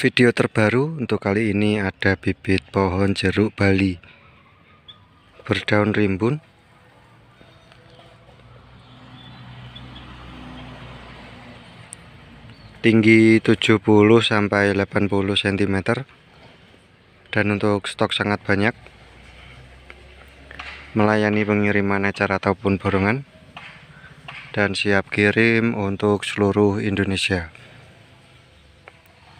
video terbaru untuk kali ini ada bibit pohon jeruk Bali berdaun rimbun tinggi 70 sampai 80 cm dan untuk stok sangat banyak melayani pengiriman acara ataupun borongan dan siap kirim untuk seluruh Indonesia